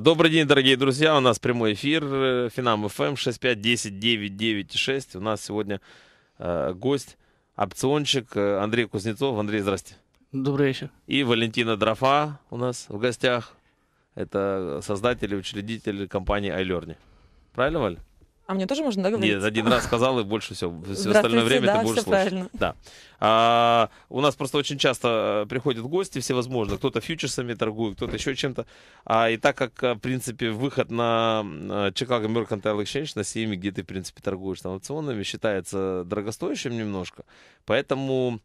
Добрый день, дорогие друзья. У нас прямой эфир э, Финам ФМ 6510996. У нас сегодня э, гость, опциончик э, Андрей Кузнецов. Андрей, здрасте. Добрый вечер. И Валентина Дрофа у нас в гостях. Это э, создатель и учредитель компании iLearning. Правильно, Валь? А мне тоже можно договориться? Нет, один раз сказал, и больше все. Все остальное время да, ты будешь слушать. Правильно. Да. А, у нас просто очень часто э, приходят гости всевозможные. Кто-то фьючерсами торгует, кто-то еще чем-то. А, и так как, э, в принципе, выход на э, Chicago Mercantile Exchange, на СИМе, где ты, в принципе, торгуешь там опционами, считается дорогостоящим немножко. Поэтому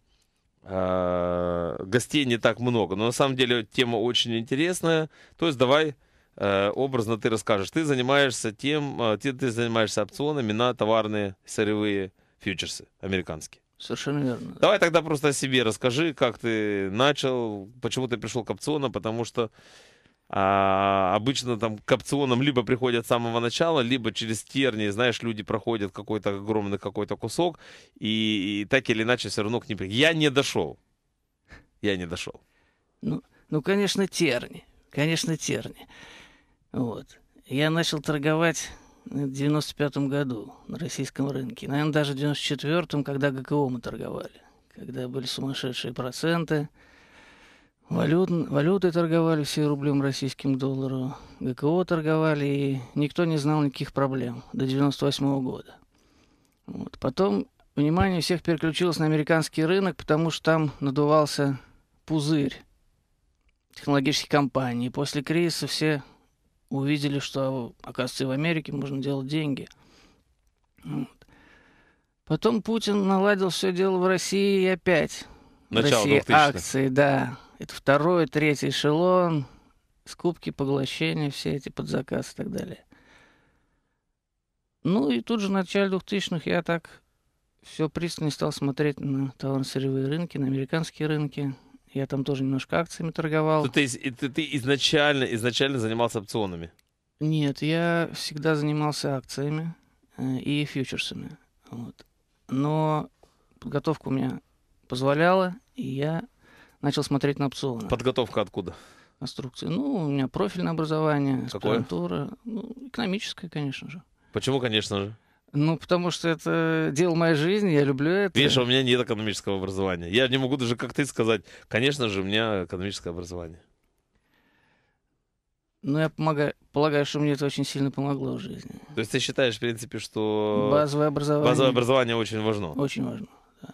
а, гостей не так много. Но на самом деле тема очень интересная. То есть давай Э, образно ты расскажешь. Ты занимаешься тем, э, ты, ты занимаешься опционами на товарные сырьевые фьючерсы американские. Совершенно верно. Давай тогда просто о себе расскажи, как ты начал, почему ты пришел к опционам, потому что а, обычно там к опционам либо приходят с самого начала, либо через тернии, знаешь, люди проходят какой-то огромный какой-то кусок, и, и так или иначе все равно к ним... Я не дошел. Я не дошел. Ну, ну конечно, терни. Конечно, терни. Вот. Я начал торговать в 95 году на российском рынке. Наверное, даже в 94-м, когда ГКО мы торговали. Когда были сумасшедшие проценты. Валют, валюты торговали все рублем российским доллару. ГКО торговали, и никто не знал никаких проблем до 98 -го года. Вот. Потом внимание всех переключилось на американский рынок, потому что там надувался пузырь технологических компаний. После кризиса все увидели, что, оказывается, и в Америке можно делать деньги. Вот. Потом Путин наладил все дело в России и опять. Начало России 2000 акции, да. Это второй, третий эшелон, скупки, поглощения, все эти подзаказы и так далее. Ну и тут же в начале 2000-х я так все пристально стал смотреть на товарно-сырьевые рынки, на американские рынки, я там тоже немножко акциями торговал. То ты, ты, ты изначально, изначально занимался опционами? Нет, я всегда занимался акциями э, и фьючерсами. Вот. Но подготовка у меня позволяла, и я начал смотреть на опционы. Подготовка откуда? Инструкции. Ну, у меня профильное образование, Какое? аспирантура. Ну, экономическое, конечно же. Почему, конечно же? Ну, потому что это дело моей жизни, я люблю это. Видишь, у меня нет экономического образования. Я не могу даже как ты сказать, конечно же, у меня экономическое образование. Ну, я помогаю, полагаю, что мне это очень сильно помогло в жизни. То есть ты считаешь, в принципе, что... Базовое образование. Базовое образование очень важно. Очень важно, да.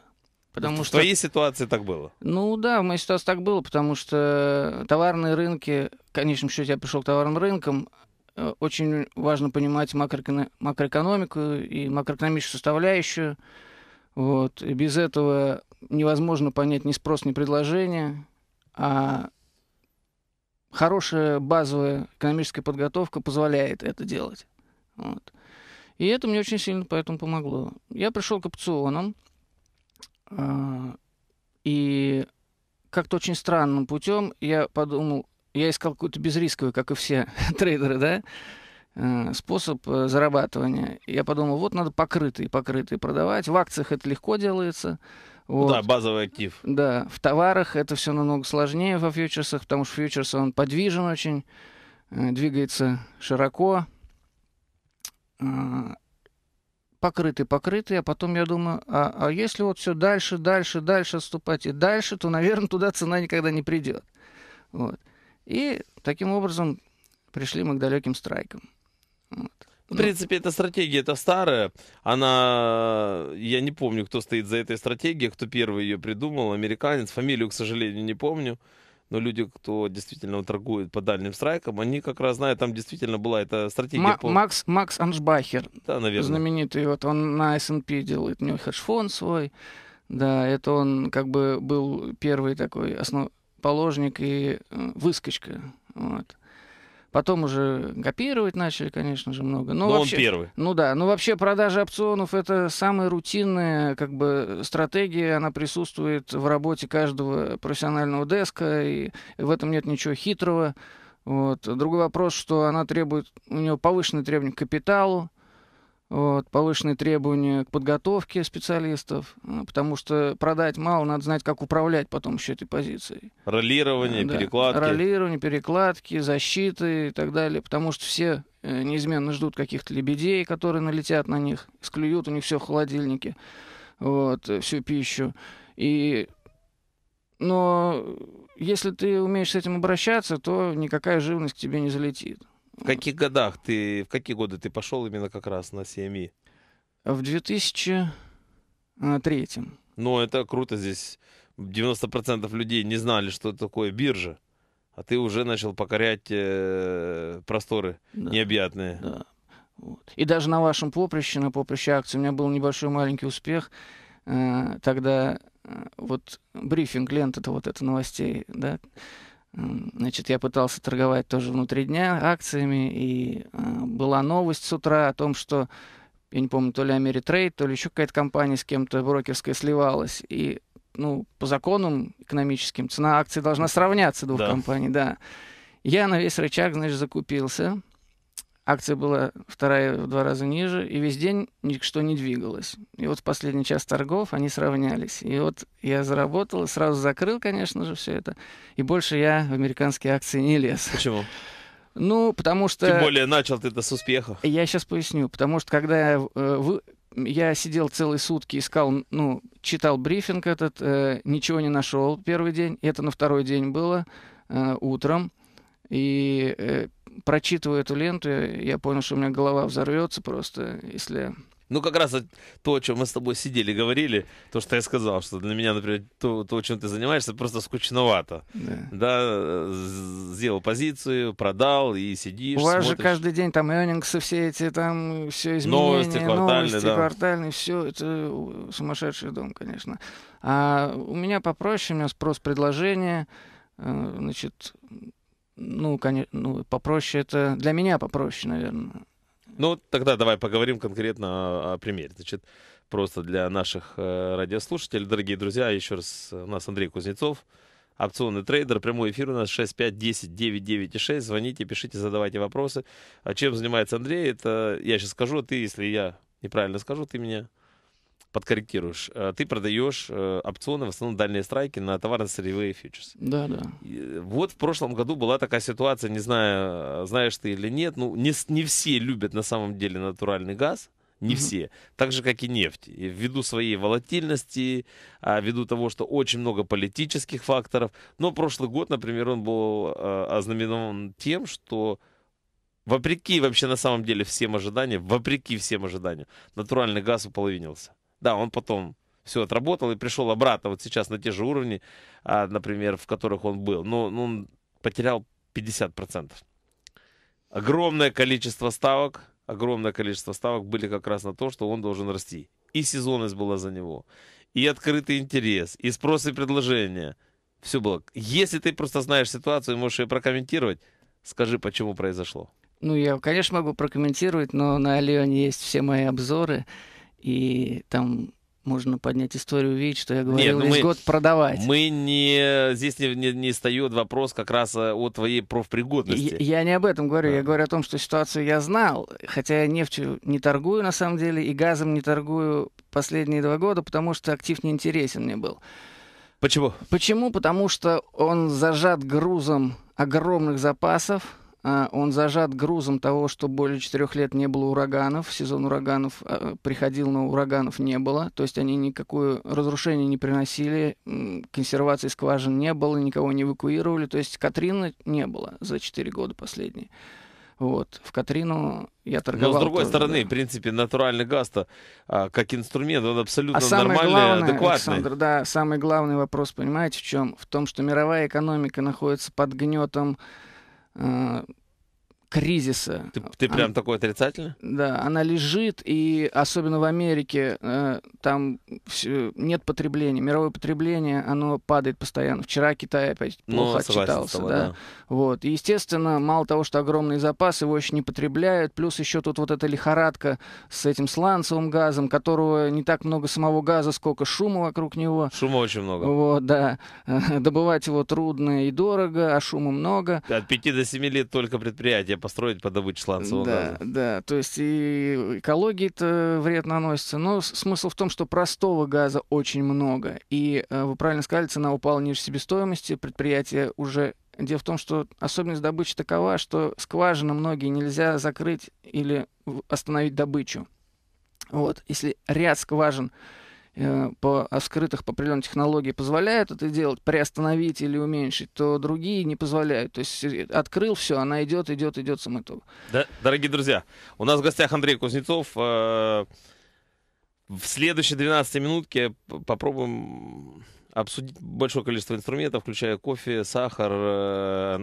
Потому в что... В твоей ситуации так было? Ну да, в моей ситуации так было, потому что товарные рынки, в конечном счете я пришел к товарным рынкам, Э, очень важно понимать макроэкономику и макроэкономическую составляющую. Вот. И без этого невозможно понять ни спрос, ни предложение. А хорошая базовая экономическая подготовка позволяет это делать. Вот. И это мне очень сильно поэтому помогло. Я пришел к опционам, а, и как-то очень странным путем я подумал, я искал какую-то безрисковую, как и все трейдеры, да, э, способ э, зарабатывания. Я подумал, вот надо покрытые, покрытые продавать. В акциях это легко делается. Ну вот. Да, базовый актив. Да, в товарах это все намного сложнее во фьючерсах, потому что фьючерс, он подвижен очень, э, двигается широко. Покрытый, покрытый, а потом я думаю, а, а если вот все дальше, дальше, дальше отступать и дальше, то, наверное, туда цена никогда не придет. Вот. И таким образом пришли мы к далеким страйкам. Вот. В ну, принципе, эта стратегия, это старая. Она, я не помню, кто стоит за этой стратегией, кто первый ее придумал, американец. Фамилию, к сожалению, не помню. Но люди, кто действительно торгует по дальним страйкам, они как раз знают, там действительно была эта стратегия. М- по... Макс, Макс Аншбахер, да, наверное. знаменитый, вот он на S&P делает, у него хедж-фонд свой. Да, это он как бы был первый такой основ положник и э, выскочка. Вот. Потом уже копировать начали, конечно же, много. Ну, Но, Но вообще, он первый. Ну да, ну вообще продажа опционов это самая рутинная как бы стратегия, она присутствует в работе каждого профессионального деска, и в этом нет ничего хитрого. Вот. Другой вопрос, что она требует, у нее повышенный требование к капиталу, вот, повышенные требования к подготовке специалистов, ну, потому что продать мало, надо знать, как управлять потом еще этой позицией. Ролирование, да. перекладки. Ролирование, перекладки, защиты и так далее, потому что все э, неизменно ждут каких-то лебедей, которые налетят на них, склюют у них все в холодильнике, вот, э, всю пищу. И... Но если ты умеешь с этим обращаться, то никакая живность к тебе не залетит. В каких годах ты, в какие годы ты пошел именно как раз на CME? В 2003. Ну, это круто здесь. 90% людей не знали, что такое биржа, а ты уже начал покорять э, просторы да, необъятные. Да. Вот. И даже на вашем поприще, на поприще акций, у меня был небольшой маленький успех. Э, тогда э, вот брифинг лент это вот это новостей, да, Значит, я пытался торговать тоже внутри дня акциями, и а, была новость с утра о том, что, я не помню, то ли Америтрейд, то ли еще какая-то компания с кем-то брокерская сливалась, и ну, по законам экономическим цена акций должна сравняться двух да. компаний, да. Я на весь рычаг, значит, закупился, акция была вторая в два раза ниже, и весь день ничто не двигалось. И вот в последний час торгов они сравнялись. И вот я заработал, сразу закрыл, конечно же, все это. И больше я в американские акции не лез. Почему? Ну, потому что... Тем более начал ты это с успеха. Я сейчас поясню. Потому что когда я, э, вы... я сидел целые сутки, искал, ну, читал брифинг этот, э, ничего не нашел первый день. Это на второй день было э, утром. И э, прочитывая эту ленту, я понял, что у меня голова взорвется просто, если ну, как раз то, о чем мы с тобой сидели, говорили, то, что я сказал, что для меня, например, то, то чем ты занимаешься, просто скучновато. Да. да, сделал позицию, продал и сидишь. У вас смотришь. же каждый день там энингсы все эти, там все изменения, новости квартальные, новости, да. квартальные, все это сумасшедший дом, конечно. А у меня попроще, у меня спрос предложение э, значит, ну, конечно, ну, попроще это... Для меня попроще, наверное. Ну, тогда давай поговорим конкретно о, о примере. Значит, просто для наших э, радиослушателей, дорогие друзья, еще раз, э, у нас Андрей Кузнецов, опционный трейдер. Прямой эфир у нас 6510996, Звоните, пишите, задавайте вопросы. А чем занимается Андрей? Это я сейчас скажу, а ты, если я неправильно скажу, ты меня подкорректируешь. Э, ты продаешь э, опционы, в основном дальние страйки на товарно-сырьевые фьючерсы. Да, да. Вот в прошлом году была такая ситуация, не знаю, э, знаешь ты или нет, ну не, не все любят на самом деле натуральный газ, не mm все, так же как и нефть. И ввиду своей волатильности, а ввиду того, что очень много политических факторов. Но прошлый год, например, он был ознаменован тем, что вопреки вообще на самом деле всем ожиданиям, вопреки всем ожиданиям, натуральный газ уполовинился. Да, он потом все отработал и пришел обратно вот сейчас на те же уровни, а, например, в которых он был. Но ну, он потерял 50%. Огромное количество ставок, огромное количество ставок были как раз на то, что он должен расти. И сезонность была за него, и открытый интерес, и спрос и предложение. Все было. Если ты просто знаешь ситуацию и можешь ее прокомментировать, скажи, почему произошло. Ну, я, конечно, могу прокомментировать, но на Алионе есть все мои обзоры и там можно поднять историю увидеть, что я говорил Нет, ну весь мы, год продавать. Мы не здесь не, не, не встает вопрос как раз э, о твоей профпригодности. Я, я не об этом говорю, да. я говорю о том, что ситуацию я знал, хотя я нефтью не торгую на самом деле и газом не торгую последние два года, потому что актив не интересен мне был. Почему? Почему? Потому что он зажат грузом огромных запасов, а, он зажат грузом того, что более четырех лет не было ураганов, сезон ураганов а, приходил, но ураганов не было, то есть они никакое разрушение не приносили, консервации скважин не было, никого не эвакуировали, то есть Катрина не было за четыре года последние. Вот. В Катрину я торговал. Но с другой тоже, стороны, да. в принципе, натуральный газ-то а, как инструмент, он абсолютно а самое нормальный, главное, адекватный. Александр, да, самый главный вопрос, понимаете, в чем? В том, что мировая экономика находится под гнетом 嗯。кризиса. Ты, ты прям она, такой отрицательный? Да, она лежит, и особенно в Америке э, там все, нет потребления. Мировое потребление, оно падает постоянно. Вчера Китай опять ну, плохо ну, отчитался. Тобой, да. Да. Вот. И, естественно, мало того, что огромные запасы, его еще не потребляют, плюс еще тут вот эта лихорадка с этим сланцевым газом, которого не так много самого газа, сколько шума вокруг него. Шума очень много. Вот, да. Добывать его трудно и дорого, а шума много. От 5 до 7 лет только предприятие построить по добыче сланцевого да, газа. Да, то есть и экологии-то вред наносится. Но смысл в том, что простого газа очень много. И э, вы правильно сказали, цена упала ниже себестоимости, предприятие уже Дело в том, что особенность добычи такова, что скважины многие нельзя закрыть или остановить добычу. Вот, если ряд скважин Э, по, скрытых по определенной технологии позволяют это делать, приостановить или уменьшить, то другие не позволяют. То есть э, открыл все, она идет, идет, идет самоток. Да, дорогие друзья, у нас в гостях Андрей Кузнецов. Э, в следующей 12 минутке попробуем обсудить большое количество инструментов, включая кофе, сахар,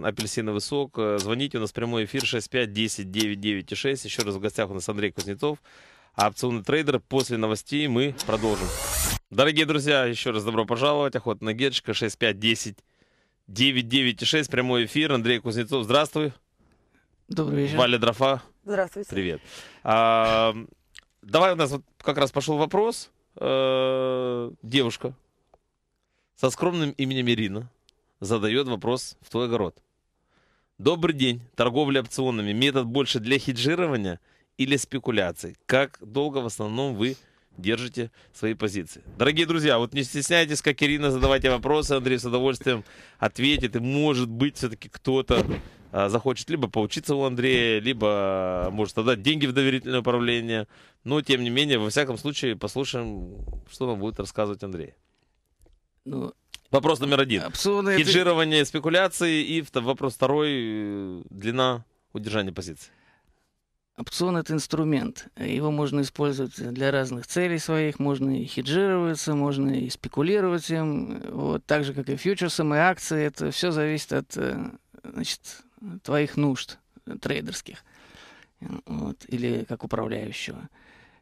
апельсиновый сок. Звоните, у нас прямой эфир 65 10 9 9 6. Еще раз в гостях у нас Андрей Кузнецов а опционный трейдер. После новостей мы продолжим. Дорогие друзья, еще раз добро пожаловать. Охота на Гетчика 6510 996. Прямой эфир. Андрей Кузнецов, здравствуй. Добрый вечер. Валя Дрофа. Здравствуйте. Привет. А, давай у нас вот как раз пошел вопрос. Э, девушка со скромным именем Ирина задает вопрос в твой огород. Добрый день. Торговля опционами. Метод больше для хеджирования или спекуляций? Как долго в основном вы держите свои позиции? Дорогие друзья, вот не стесняйтесь, как Ирина, задавайте вопросы, Андрей с удовольствием ответит, и может быть все-таки кто-то а, захочет либо поучиться у Андрея, либо может отдать деньги в доверительное управление. Но, тем не менее, во всяком случае, послушаем, что нам будет рассказывать Андрей. Ну, вопрос номер один. Абсурдно. Хеджирование это... спекуляций. И вопрос второй. Э, длина удержания позиции. Опцион — это инструмент. Его можно использовать для разных целей своих. Можно и хеджироваться, можно и спекулировать им. Вот, так же, как и фьючерсом, и акции. Это все зависит от э, значит, твоих нужд трейдерских. Вот, или как управляющего.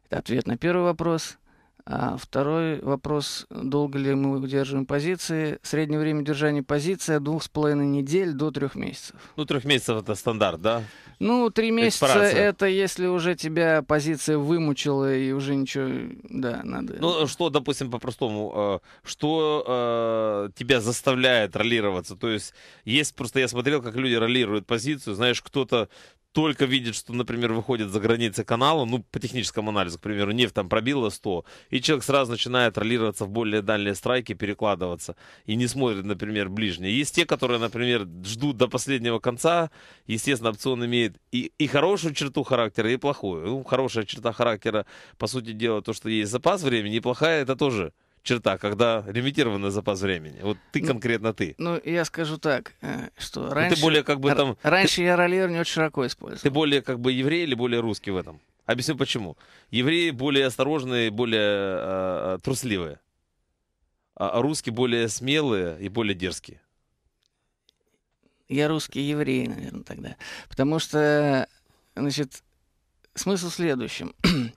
Это ответ на первый вопрос — а второй вопрос, долго ли мы удерживаем позиции. Среднее время держания позиции от двух с половиной недель до трех месяцев. Ну, трех месяцев это стандарт, да? Ну, три месяца Экспорация. это если уже тебя позиция вымучила и уже ничего, да, надо. Ну, что, допустим, по-простому, э, что э, тебя заставляет ролироваться? То есть, есть просто, я смотрел, как люди ролируют позицию, знаешь, кто-то только видит, что, например, выходит за границы канала, ну, по техническому анализу, к примеру, нефть там пробила 100, и человек сразу начинает ролироваться в более дальние страйки, перекладываться, и не смотрит, например, ближние. Есть те, которые, например, ждут до последнего конца, естественно, опцион имеет и, и хорошую черту характера, и плохую. Ну, хорошая черта характера, по сути дела, то, что есть запас времени, и плохая, это тоже черта, когда лимитированный запас времени. Вот ты ну, конкретно ты. Ну, я скажу так, э, что раньше... ты более как бы там... Раньше ты, я не очень широко использовал. Ты более как бы еврей или более русский в этом? Объясню почему. Евреи более осторожные, более э, э трусливые. А, а русские более смелые и более дерзкие. Я русский еврей, наверное, тогда. Потому что, значит, смысл в следующем.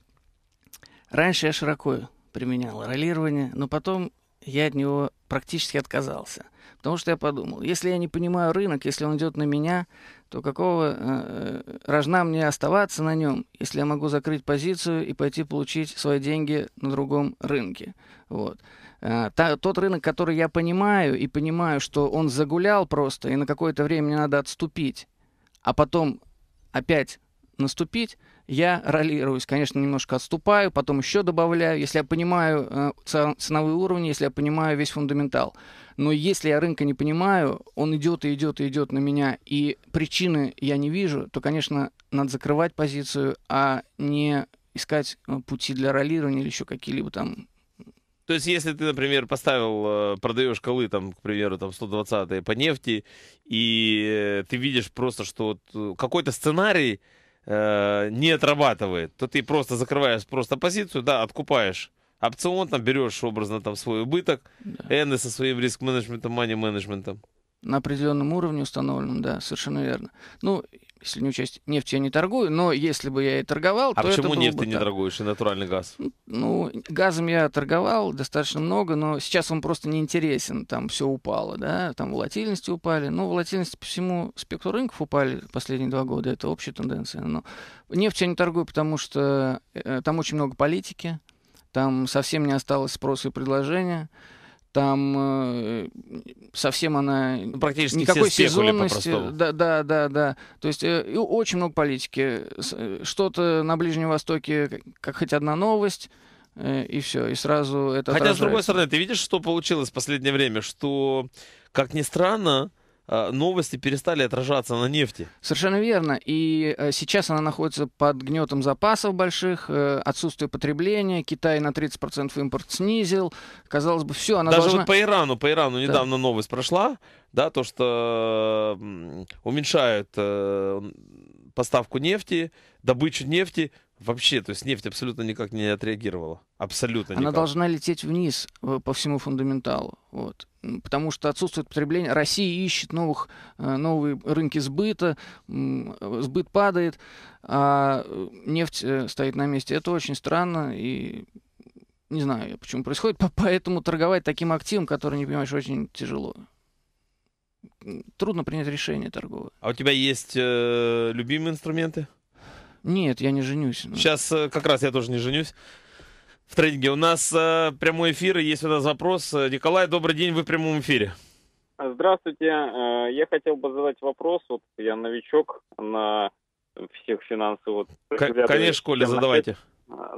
Раньше я широко применял ролирование, но потом я от него практически отказался. Потому что я подумал, если я не понимаю рынок, если он идет на меня, то какого э, э рожна мне оставаться на нем, если я могу закрыть позицию и пойти получить свои деньги на другом рынке? Вот. Э, та, тот рынок, который я понимаю, и понимаю, что он загулял просто, и на какое-то время мне надо отступить, а потом опять наступить, я ролируюсь, конечно, немножко отступаю, потом еще добавляю, если я понимаю э, ценовые уровни, если я понимаю весь фундаментал. Но если я рынка не понимаю, он идет и идет и идет на меня, и причины я не вижу, то, конечно, надо закрывать позицию, а не искать э, пути для ролирования или еще какие-либо там то есть, если ты, например, поставил, э, продаешь колы, там, к примеру, там 120 по нефти, и ты видишь просто, что какой-то сценарий Э, не отрабатывает, то ты просто закрываешь просто позицию, да, откупаешь опцион, там берешь образно там свой убыток, да. N со своим риск-менеджментом, мани-менеджментом. На определенном уровне установленном, да, совершенно верно. Ну, если не учесть, нефть я не торгую, но если бы я и торговал, а то почему это нефть бы ты не так. торгуешь и натуральный газ? Ну, газом я торговал достаточно много, но сейчас он просто не интересен, там все упало, да, там волатильности упали, ну, волатильности по всему спектру рынков упали последние два года, это общая тенденция, но нефть я не торгую, потому что э, там очень много политики, там совсем не осталось спроса и предложения, там э, совсем она ну, практически никакой все сезонности. Да, да, да, да. То есть э, очень много политики. Э, что-то на Ближнем Востоке, как хоть одна новость, э, и все, и сразу это. Хотя отражается. с другой стороны, ты видишь, что получилось в последнее время, что как ни странно, Э, новости перестали отражаться на нефти. Совершенно верно. И э, сейчас она находится под гнетом запасов больших, э, отсутствие потребления, Китай на 30% импорт снизил. Казалось бы, все, она Даже должна... вот по Ирану, по Ирану да. недавно новость прошла, да, то, что уменьшают поставку нефти, добычу нефти, Вообще, то есть нефть абсолютно никак не отреагировала. Абсолютно Она должна лететь вниз э, по всему фундаменталу. Вот. Потому что отсутствует потребление. Россия ищет новых, э, новые рынки сбыта, э, сбыт падает, а нефть стоит на месте. Это очень странно и не знаю, почему происходит. Поэтому торговать таким активом, который, не понимаешь, очень тяжело трудно принять решение торговое. А у тебя есть э, любимые инструменты? Нет, я не женюсь. Сейчас ну. э, как раз я тоже не женюсь. В тренинге у нас э, прямой эфир, и есть у нас запрос. Э, Николай, добрый день, вы в прямом эфире. Здравствуйте. Э, я хотел бы задать вопрос. Вот я новичок на всех финансовых... К- конечно, Коля, задавайте.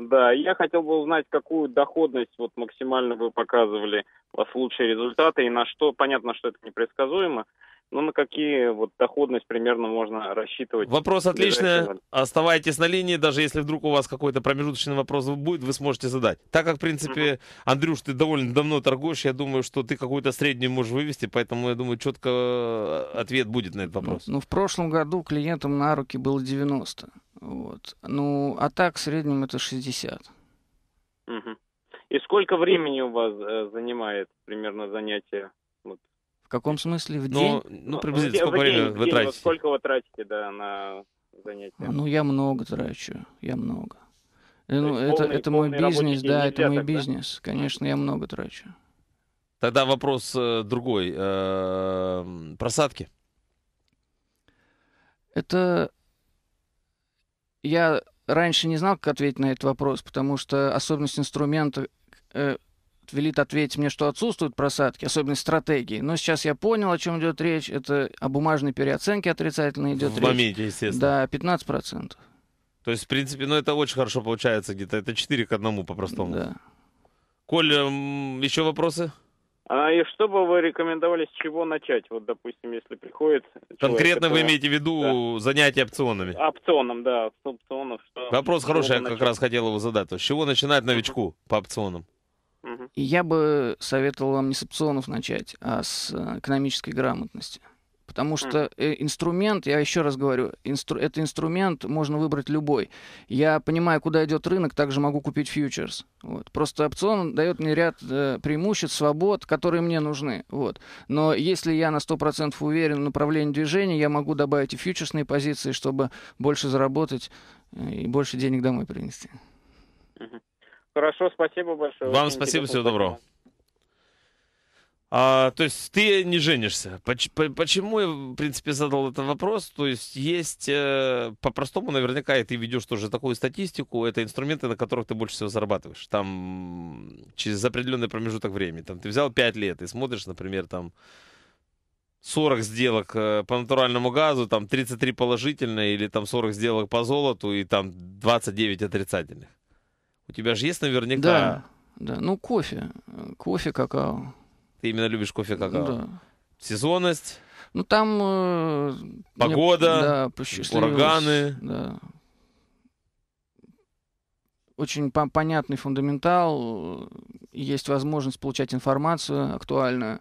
Да, я хотел бы узнать, какую доходность вот максимально вы показывали, у вас лучшие результаты, и на что, понятно, что это непредсказуемо, ну, на какие вот доходность примерно можно рассчитывать. Вопрос отлично. Оставайтесь на линии, даже если вдруг у вас какой-то промежуточный вопрос будет, вы сможете задать. Так как, в принципе, Андрюш, ты довольно давно торгуешь, я думаю, что ты какую-то среднюю можешь вывести, поэтому, я думаю, четко э, ответ будет на этот ну, вопрос. Ну, ну в прошлом году клиентам на руки было 90. Вот. Ну, а так в среднем это 60. Угу. И сколько времени у вас э, занимает примерно занятие вот, в каком смысле? В ну, день? Ну, ну приблизительно, сколько времени вы тратите? Вот сколько вы тратите, да, на занятия? Ну, я много трачу, я много. Э, ну, То ну, это, полный, мой бизнес, да, это мой так, бизнес. Конечно, я много трачу. Тогда вопрос э, другой. Э, просадки. Это я раньше не знал, как ответить на этот вопрос, потому что особенность инструмента, э, велит ответить мне, что отсутствуют просадки, особенно стратегии. Но сейчас я понял, о чем идет речь. Это о бумажной переоценке отрицательно идет в речь. В моменте, естественно. Да, 15%. То есть, в принципе, ну это очень хорошо получается где-то. Это 4 к 1 по-простому. Да. Коль, э, еще вопросы? А и что бы вы рекомендовали, с чего начать? Вот, допустим, если приходит... Конкретно человек, вы это... имеете в виду да. занятие опционами? Опционом, да. Опционов, что... Вопрос хороший, я как раз хотел его задать. С чего начинать новичку по опционам? И я бы советовал вам не с опционов начать, а с э, экономической грамотности. Потому что э, инструмент, я еще раз говорю, инстру, это инструмент можно выбрать любой. Я понимаю, куда идет рынок, также могу купить фьючерс. Вот. Просто опцион дает мне ряд э, преимуществ, свобод, которые мне нужны. Вот. Но если я на 100% уверен в направлении движения, я могу добавить и фьючерсные позиции, чтобы больше заработать э, и больше денег домой принести. Uh-huh. Хорошо, спасибо большое. Вам спасибо, всего спасибо. доброго. А, то есть ты не женишься. Почему я, в принципе, задал этот вопрос? То есть есть, э, по-простому, наверняка, и ты ведешь тоже такую статистику, это инструменты, на которых ты больше всего зарабатываешь. Там через определенный промежуток времени. Там ты взял 5 лет и смотришь, например, там 40 сделок э, по натуральному газу, там 33 положительные или там 40 сделок по золоту и там 29 отрицательных тебя же есть наверняка. Да, да. Ну, кофе. Кофе, какао. Ты именно любишь кофе, какао? Да. Сезонность? Ну, там... Э, Погода, мне, да, ураганы. Да. Очень по понятный фундаментал. Есть возможность получать информацию актуальную,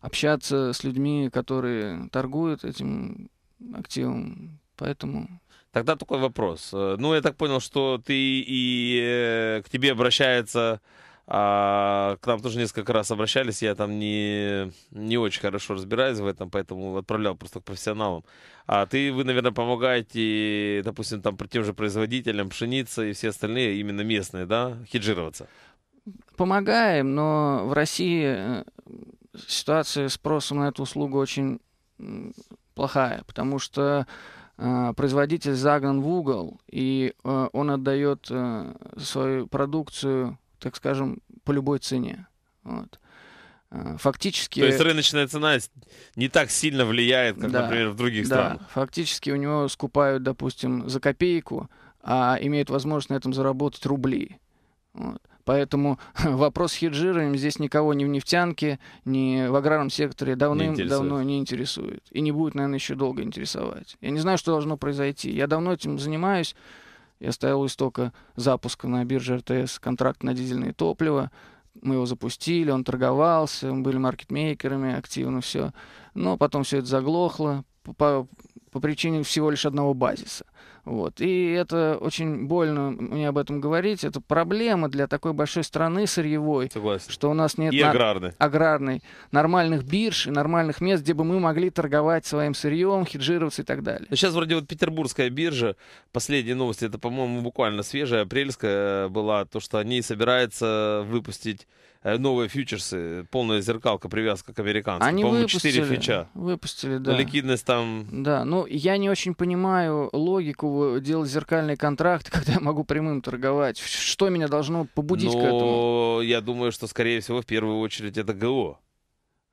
общаться с людьми, которые торгуют этим активом. Поэтому Тогда такой вопрос. Э, ну, я так понял, что ты и э, к тебе обращается, а к нам тоже несколько раз обращались, я там не, не очень хорошо разбираюсь в этом, поэтому отправлял просто к профессионалам. А ты, вы, наверное, помогаете, допустим, там тем же производителям пшеницы и все остальные, именно местные, да, хеджироваться? Помогаем, но в России э, ситуация спросом на эту услугу очень плохая, потому что Э, производитель загнан в угол, и э, он отдает э, свою продукцию, так скажем, по любой цене. Вот. Фактически... То есть рыночная цена не так сильно влияет, как, да, например, в других да. странах. Фактически у него скупают, допустим, за копейку, а имеют возможность на этом заработать рубли. Вот. Поэтому вопрос хеджира им здесь никого ни в нефтянке, ни в аграрном секторе давным-давно не, не интересует. И не будет, наверное, еще долго интересовать. Я не знаю, что должно произойти. Я давно этим занимаюсь. Я стоял у истока запуска на бирже РТС контракт на дизельное топливо. Мы его запустили, он торговался, мы были маркетмейкерами, активно все. Но потом все это заглохло. По по причине всего лишь одного базиса. Вот. И это очень больно мне об этом говорить. Это проблема для такой большой страны сырьевой, Согласен. что у нас нет и аграрной. На... аграрной, нормальных бирж и нормальных мест, где бы мы могли торговать своим сырьем, хеджироваться и так далее. Сейчас ну, вроде вот Петербургская биржа, последние новости, это, по-моему, буквально свежая, апрельская э, была, то, что они собираются выпустить Э, новые фьючерсы, полная зеркалка, привязка к американцам. Они По-моему, 4 фича. Выпустили, да. Ликвидность там... Да, ну я не очень понимаю логику делать зеркальный контракт, когда я могу прямым торговать. Что меня должно побудить Но... к этому? я думаю, что, скорее всего, в первую очередь это ГО.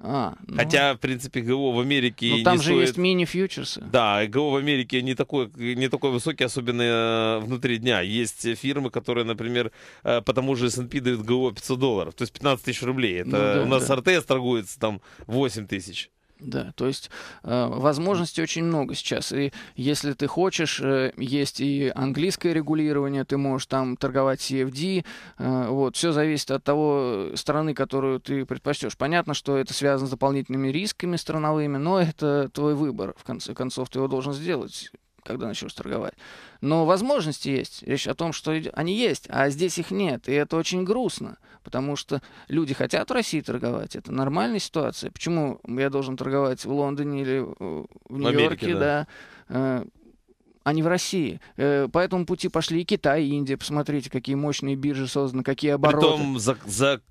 А, ну... Хотя, в принципе, ГО в Америке... Ну, там же стоит... есть мини-фьючерсы. Да, ГО в Америке не такой, не такой высокий, особенно э, внутри дня. Есть фирмы, которые, например, э, по тому же S&P дают ГО 500 долларов, то есть 15 тысяч рублей. Это ну, да, у нас да. РТС торгуется там 8 тысяч. Да, то есть э, возможностей очень много сейчас. И если ты хочешь, э, есть и английское регулирование, ты можешь там торговать CFD. Э, вот, все зависит от того э, страны, которую ты предпочтешь. Понятно, что это связано с дополнительными рисками страновыми, но это твой выбор. В конце концов, ты его должен сделать когда начнешь торговать. Но возможности есть. Речь о том, что они есть, а здесь их нет. И это очень грустно, потому что люди хотят в России торговать. Это нормальная ситуация. Почему я должен торговать в Лондоне или в э, Нью-Йорке, да. да э, а не в России. Э, по этому пути пошли и Китай, и Индия. Посмотрите, какие мощные биржи созданы, какие обороты. Притом за, за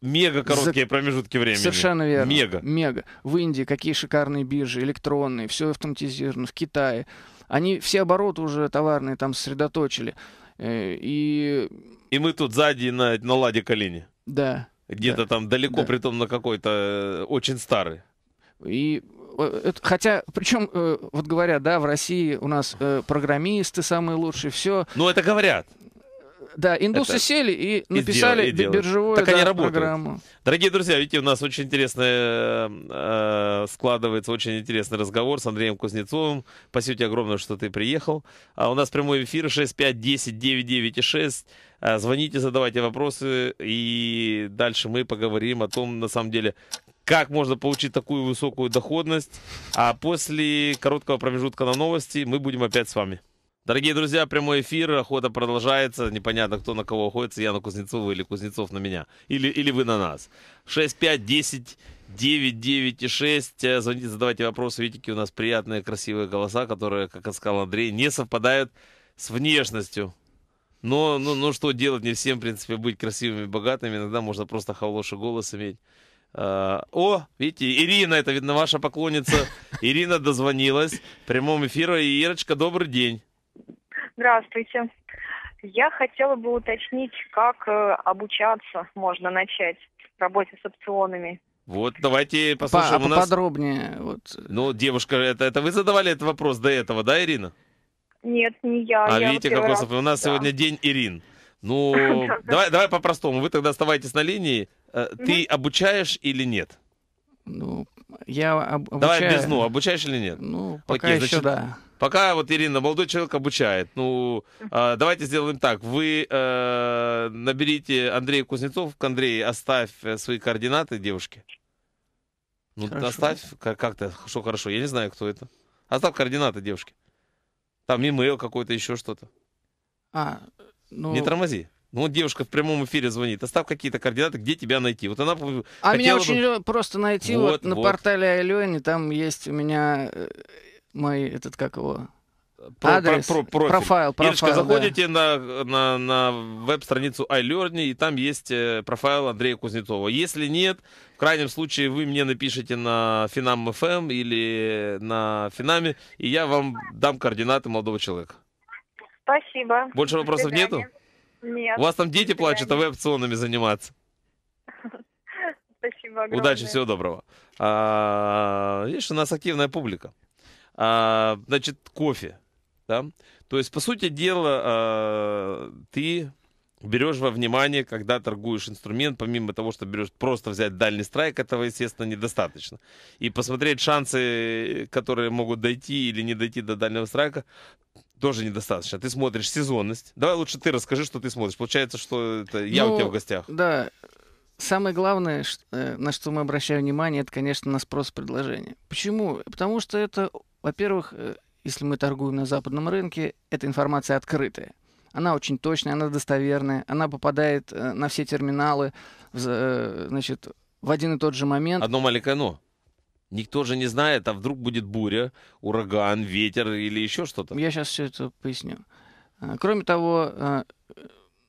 мега короткие за... промежутки времени. Совершенно верно. Мега. Мега. В Индии какие шикарные биржи, электронные, все автоматизировано. В Китае. Они все обороты уже товарные там сосредоточили. Э, и... И мы тут сзади на, на ладе колени. Да. Где-то да, там далеко, да. том на какой-то э, очень старый. И э, это, хотя, причем, вот говорят, да, в России у нас программисты самые лучшие, все. Ну, это говорят. Да, индусы это... сели и написали и делают, и биржевую так да, они программу. Дорогие друзья, видите, у нас очень интересно э, складывается очень интересный разговор с Андреем Кузнецовым. Спасибо тебе огромное, что ты приехал. А у нас прямой эфир 6510 996. А, звоните, задавайте вопросы, и дальше мы поговорим о том, на самом деле, как можно получить такую высокую доходность. А после короткого промежутка на новости мы будем опять с вами. Дорогие друзья, прямой эфир, охота продолжается. Непонятно, кто на кого охотится, я на Кузнецова или Кузнецов на меня. Или, или вы на нас. 65 10 9 9 и 6. Звоните, задавайте вопросы. Видите, у нас приятные, красивые голоса, которые, как сказал Андрей, не совпадают с внешностью. Но, ну, ну что делать, не всем, в принципе, быть красивыми и богатыми. Иногда можно просто хороший голос иметь. А, о, видите, Ирина, это, видно, ваша поклонница. Ирина дозвонилась в прямом эфире. Ирочка, добрый день. Здравствуйте. Я хотела бы уточнить, как э, обучаться можно начать в работе с опционами. Вот, давайте послушаем. По, у нас... Подробнее. Вот. Ну, девушка, это, это вы задавали этот вопрос до этого, да, Ирина? Нет, не я. А я видите, как раз... у нас да. сегодня день Ирин. Ну, давай, давай по-простому. Вы тогда оставайтесь на линии. Э, ты обучаешь или нет? Ну, я об, обучаю. Давай без ну, обучаешь или нет? Ну, пока Окей, еще значит, да. Пока вот Ирина, молодой человек, обучает. Ну, э, давайте сделаем так. Вы э, наберите Андрея Кузнецов. К Андрею оставь э, свои координаты девушке. Ну, хорошо. оставь как-то, что хорошо. Я не знаю, кто это. Оставь координаты девушке. Там имейл какой-то, еще что-то. А, ну... Не тормози. Ну, вот девушка в прямом эфире звонит. Оставь «А какие-то координаты, где тебя найти. Вот она А хотела меня очень просто найти вот, вот на вот. портале Алене. Там есть у меня э, мой этот как его про, Адрес, про, про, профиль. профайл, профайл. Ирочка, да. заходите на, на, на веб-страницу iLearning, и там есть э, профайл Андрея Кузнецова. Если нет, в крайнем случае вы мне напишите на Финам FM эм или на Финаме, и я вам дам координаты молодого человека. Спасибо. Больше вопросов нету? Нет. У вас там дети плачут, а вы опционами заниматься. Спасибо огромное. Удачи, всего доброго. А, видишь, у нас активная публика. А, значит, кофе. Да? То есть, по сути дела, а, ты берешь во внимание, когда торгуешь инструмент, помимо того, что берешь просто взять дальний страйк, этого, естественно, недостаточно. И посмотреть шансы, которые могут дойти или не дойти до дальнего страйка, тоже недостаточно. Ты смотришь сезонность. Давай лучше ты расскажи, что ты смотришь. Получается, что это я ну, у тебя в гостях. Да. Самое главное, э, на что мы обращаем внимание, это, конечно, на спрос предложения. Почему? Потому что это, во-первых, э, если мы торгуем на западном рынке, эта информация открытая. Она очень точная, она достоверная, она попадает э, на все терминалы, значит, в один и тот же момент. Одно маленькое «но». Никто же не знает, а вдруг будет буря, ураган, ветер или еще что-то. Я сейчас все это поясню. А, кроме того, а,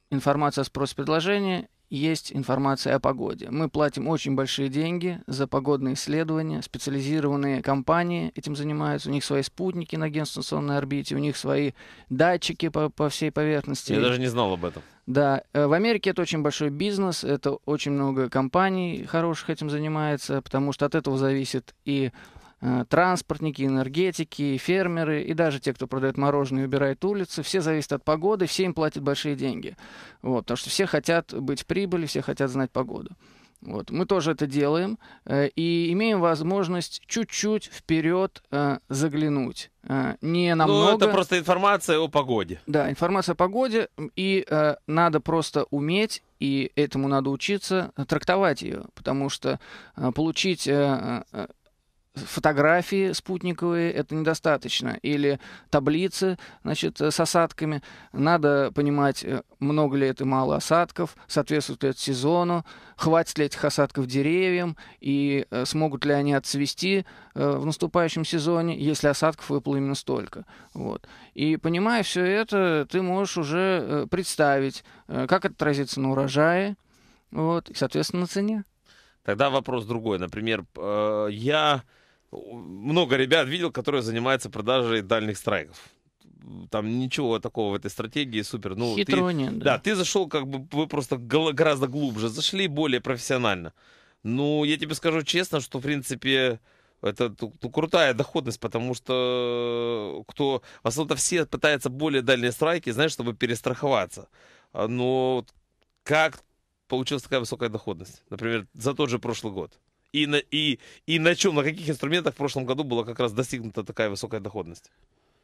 информация о спросе предложения есть информация о погоде. Мы платим очень большие деньги за погодные исследования. Специализированные компании этим занимаются. У них свои спутники на геостационной орбите, у них свои датчики по, по всей поверхности. Я даже не знал об этом. Да, э, в Америке это очень большой бизнес, это очень много компаний хороших этим занимается, потому что от этого зависит и э, транспортники, энергетики, и фермеры, и даже те, кто продает мороженое и убирает улицы, все зависят от погоды, все им платят большие деньги. Вот, потому что все хотят быть в прибыли, все хотят знать погоду. Вот. Мы тоже это делаем э, и имеем возможность чуть-чуть вперед э, заглянуть. Э, не ну, намного. Ну, это просто информация о погоде. Да, информация о погоде, и э, надо просто уметь, и этому надо учиться, трактовать ее, потому что э, получить... Э, э, э фотографии спутниковые это недостаточно, или таблицы, значит, э, с осадками. Надо понимать, э, много ли это мало осадков, соответствует ли это сезону, хватит ли этих осадков деревьям, и э, смогут ли они отцвести в наступающем сезоне, если осадков выпало именно столько. Вот. И понимая все это, ты можешь уже представить, как это отразится на урожае, вот, и, соответственно, на цене. Тогда вопрос другой. Например, я много ребят видел, которые занимаются продажей дальних страйков там ничего такого в этой стратегии супер. Ну, Хитро ты, нет, да. да, ты зашел как бы, вы просто гораздо глубже зашли, более профессионально. Ну, я тебе скажу честно, что, в принципе, это ту, ту, крутая доходность, потому что кто, в основном все пытаются более дальние страйки, знаешь, чтобы перестраховаться. А, но как получилась такая высокая доходность? Например, за тот же прошлый год и на, и, и на чем, на каких инструментах в прошлом году была как раз достигнута такая высокая доходность?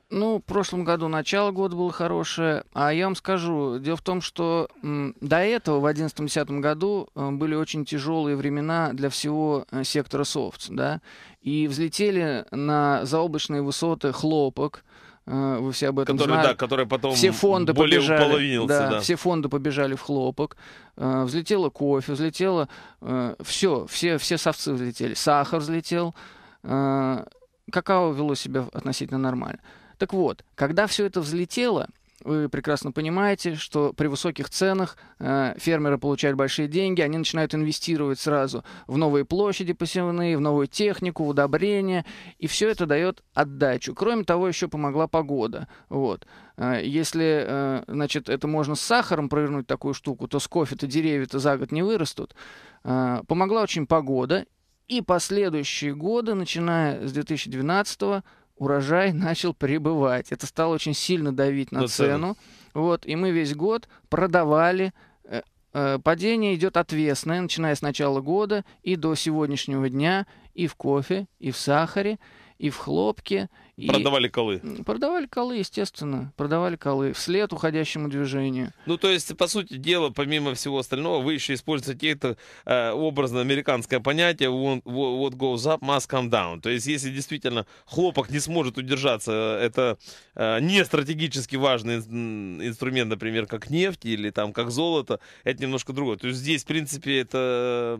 Ну, в прошлом году начало года было хорошее. А я вам скажу, дело в том, что до этого, в 2011-2010 году, э, были очень тяжелые времена для всего э, сектора софт. Да? И взлетели на заоблачные высоты хлопок, а, вы все об этом который, знаете. Да, который потом все фонды более побежали, да, да. Все фонды побежали в хлопок. А, взлетело кофе, взлетело а, все, все, все совцы взлетели. Сахар взлетел. Какао вело себя относительно нормально. Так вот, когда все это взлетело, вы прекрасно понимаете, что при высоких ценах э, фермеры получают большие деньги, они начинают инвестировать сразу в новые площади посевные, в новую технику, в удобрения, и все это дает отдачу. Кроме того, еще помогла погода. Вот. Э, если, э, значит, это можно с сахаром провернуть такую штуку, то с кофе-то деревья-то за год не вырастут. Э, помогла очень погода, и последующие годы, начиная с 2012 года, урожай начал прибывать. Это стало очень сильно давить на, на цену. цену. Вот, и мы весь год продавали э, э, Падение идет отвесное, начиная с начала года и до сегодняшнего дня и в кофе, и в сахаре, и в хлопке, Продавали колы. Продавали колы, естественно. Продавали колы вслед уходящему движению. Ну, то есть, по сути дела, помимо всего остального, вы еще используете это э, образно американское понятие what goes up must come down. То есть, если действительно хлопок не сможет удержаться, э, это э, не стратегически важный инструмент, например, как нефть или там как золото, это немножко другое. То есть, здесь, в принципе, это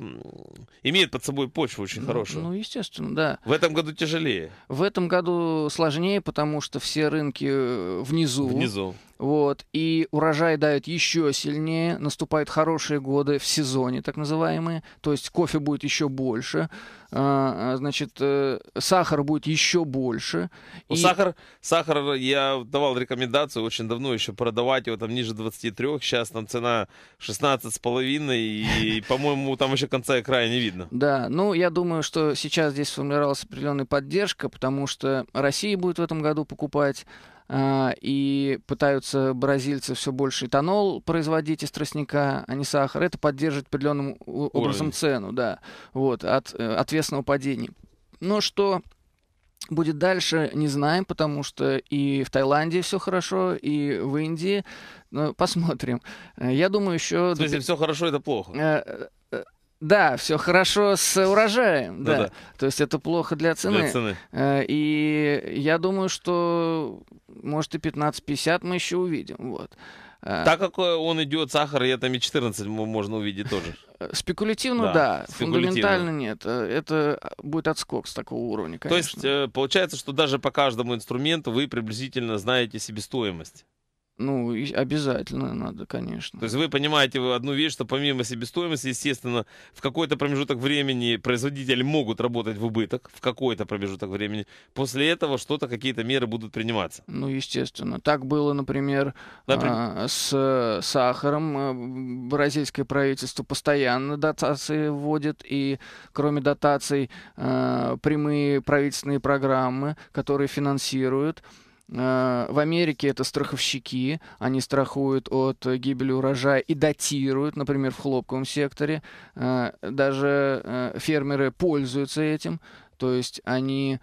имеет под собой почву очень ну, хорошую. Ну, ну естественно, да. В этом году тяжелее. В этом году сложнее, потому что все рынки э, внизу. Внизу. Вот. И урожай дают еще сильнее, наступают хорошие годы в сезоне, так называемые, то есть кофе будет еще больше, а, а, значит, э, сахар будет еще больше. Ну, и... сахар, сахар, я давал рекомендацию очень давно еще продавать его там ниже 23, сейчас там цена 16,5, и, по-моему, там еще конца и края не видно. Да, ну, я думаю, что сейчас здесь сформировалась определенная поддержка, потому что Россия будет в этом году покупать а, и пытаются бразильцы все больше этанол производить из тростника, а не сахар. Это поддерживает определенным образом Уровень. цену, да, вот, от э, ответственного падения. Но что будет дальше, не знаем, потому что и в Таиланде все хорошо, и в Индии. Но посмотрим. Э, я думаю, еще... В смысле, все хорошо, это плохо? Э, да, все хорошо с урожаем, да. Ну да. То есть это плохо для цены. Для цены. Э, и я думаю, что, может, и 15-50 мы еще увидим. Вот. Э. Так как э, он идет, сахар, я там и 14 можно увидеть тоже. Спекулятивно, да. да. Спекулятивно. Фундаментально нет. Это будет отскок с такого уровня, конечно. То есть получается, что даже по каждому инструменту вы приблизительно знаете себестоимость. Ну, обязательно надо, конечно. То есть вы понимаете одну вещь, что помимо себестоимости, естественно, в какой-то промежуток времени производители могут работать в убыток, в какой-то промежуток времени. После этого что-то, какие-то меры будут приниматься. Ну, естественно. Так было, например, например? А, с сахаром. Э, бразильское правительство постоянно дотации вводит, и кроме дотаций а, прямые правительственные программы, которые финансируют Э, в Америке это страховщики, они страхуют от э, гибели урожая и датируют, например, в хлопковом секторе. Э, даже фермеры пользуются этим, то есть они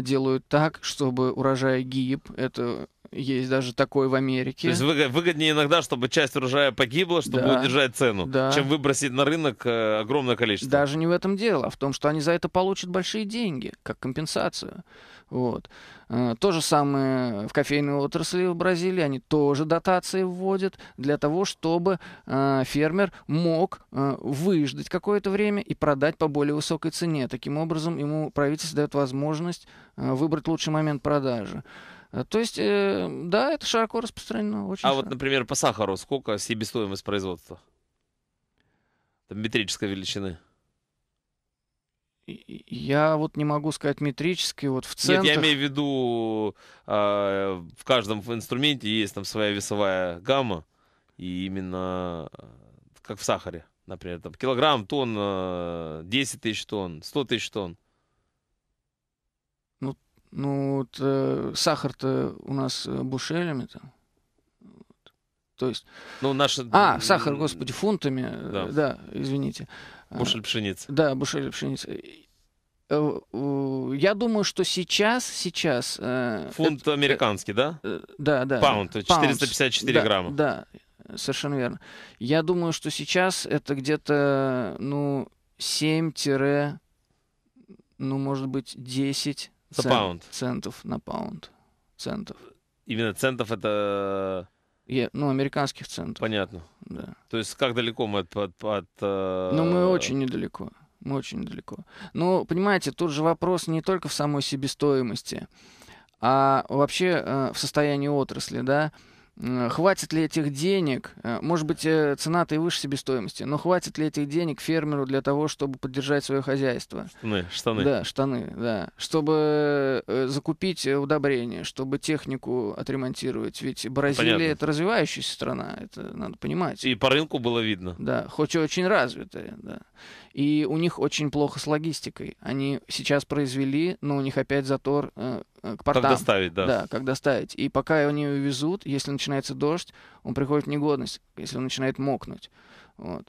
делают так, чтобы урожай гиб. Это есть даже такой в Америке. То есть выгоднее иногда, чтобы часть урожая погибла, чтобы да, удержать цену, да. чем выбросить на рынок огромное количество. Даже не в этом дело, а в том, что они за это получат большие деньги, как компенсацию. Вот. Э, то же самое в кофейной отрасли в Бразилии. Они тоже дотации вводят для того, чтобы э, фермер мог э, выждать какое-то время и продать по более высокой цене. Таким образом, ему правительство дает возможность выбрать лучший момент продажи. То есть, да, это широко распространено. Очень а широко. вот, например, по сахару сколько себестоимость производства? Там метрической величина. Я вот не могу сказать метрически, вот в центах... Нет, я имею в виду, э, в каждом инструменте есть там своя весовая гамма, и именно э, как в сахаре, например, там килограмм, тонн, 10 э, тысяч тонн, 100 тысяч тонн. Ну, ну вот, э, сахар-то у нас э, бушелями там. То есть... Ну, наши... А, сахар, господи, фунтами. Да, да извините. Бушель пшеницы. Да, бушель пшеницы. Э, я думаю, что сейчас, сейчас... Э, Фунт это, э, американский, да? Да, да. Паунд, 454 паунд, грамма. Да, да, совершенно верно. Я думаю, что сейчас это где-то, ну, 7 ну, может быть, 10 цент, паунд. центов на паунд. Центов. Именно центов это ну, американских центров. Понятно. Да. То есть как далеко мы от... от, от э... Ну, мы очень недалеко. Мы очень недалеко. Но, ну, понимаете, тут же вопрос не только в самой себестоимости, а вообще э, в состоянии отрасли, да. Э, хватит ли этих денег, э, может быть, э, цена-то и выше себестоимости, но хватит ли этих денег фермеру для того, чтобы поддержать свое хозяйство? Штаны, штаны. Да, штаны, да. Чтобы закупить удобрения, чтобы технику отремонтировать. Ведь ну, Бразилия Понятно. — это развивающаяся страна, это надо понимать. И по рынку было видно. Да, хоть и очень развитая, да. И у них очень плохо с логистикой. Они сейчас произвели, но у них опять затор э, э к портам. Как доставить, да. Да, как доставить. И пока они ее везут, если начинается дождь, он приходит в негодность, если он начинает мокнуть. Вот.